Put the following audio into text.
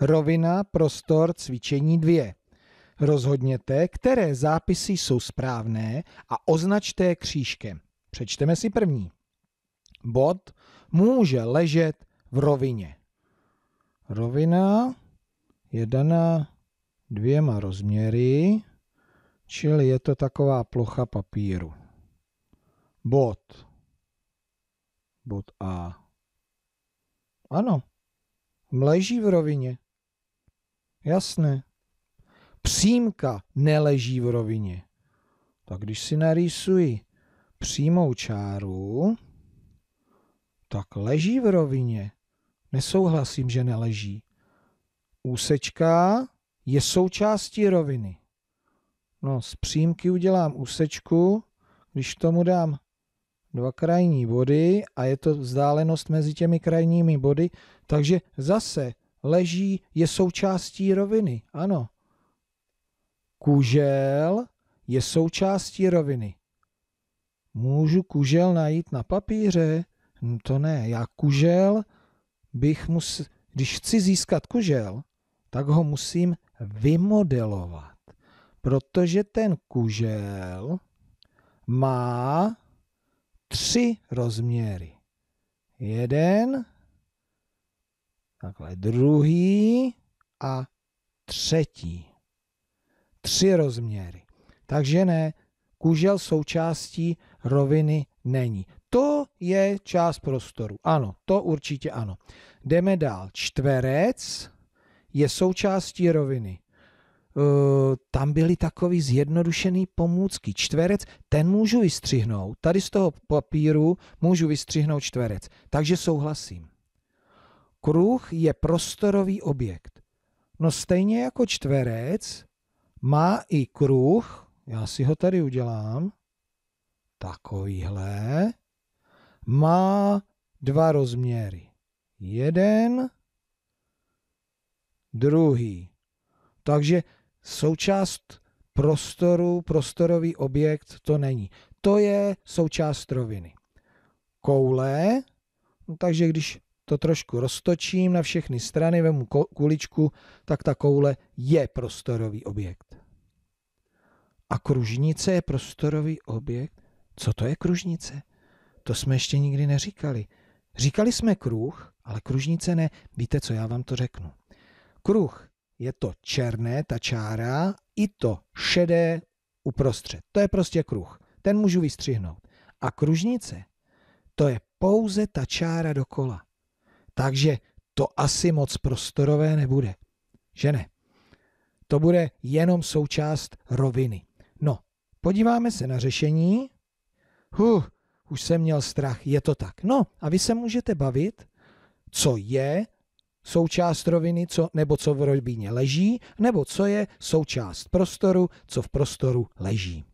Rovina, prostor, cvičení 2. Rozhodněte, které zápisy jsou správné a označte je křížkem. Přečteme si první. Bod může ležet v rovině. Rovina je daná dvěma rozměry, čili je to taková plocha papíru. Bod. Bod A. Ano, leží v rovině. Jasné. Přímka neleží v rovině. Tak když si narýsuji přímou čáru, tak leží v rovině. Nesouhlasím, že neleží. Úsečka je součástí roviny. No, z přímky udělám úsečku, když tomu dám dva krajní body a je to vzdálenost mezi těmi krajními body, takže zase leží, je součástí roviny, ano. Kužel je součástí roviny. Můžu kužel najít na papíře? No to ne, já kužel bych mus... Když chci získat kužel, tak ho musím vymodelovat, protože ten kužel má tři rozměry. Jeden, Takhle druhý a třetí. Tři rozměry. Takže ne, kužel součástí roviny není. To je část prostoru. Ano, to určitě ano. Jdeme dál. Čtverec je součástí roviny. E, tam byly takový zjednodušený pomůcky. Čtverec, ten můžu vystřihnout. Tady z toho papíru můžu vystřihnout čtverec. Takže souhlasím. Kruh je prostorový objekt. No stejně jako čtverec má i kruh, já si ho tady udělám, takovýhle, má dva rozměry. Jeden, druhý. Takže součást prostoru, prostorový objekt to není. To je součást roviny. Koule, no takže když to trošku roztočím na všechny strany, vemu kuličku, tak ta koule je prostorový objekt. A kružnice je prostorový objekt? Co to je kružnice? To jsme ještě nikdy neříkali. Říkali jsme kruh, ale kružnice ne. Víte co, já vám to řeknu. Kruh je to černé, ta čára, i to šedé uprostřed. To je prostě kruh. Ten můžu vystřihnout. A kružnice, to je pouze ta čára dokola. Takže to asi moc prostorové nebude. Že ne? To bude jenom součást roviny. No, podíváme se na řešení. Huh, už jsem měl strach, je to tak. No a vy se můžete bavit, co je součást roviny, co, nebo co v rovině leží, nebo co je součást prostoru, co v prostoru leží.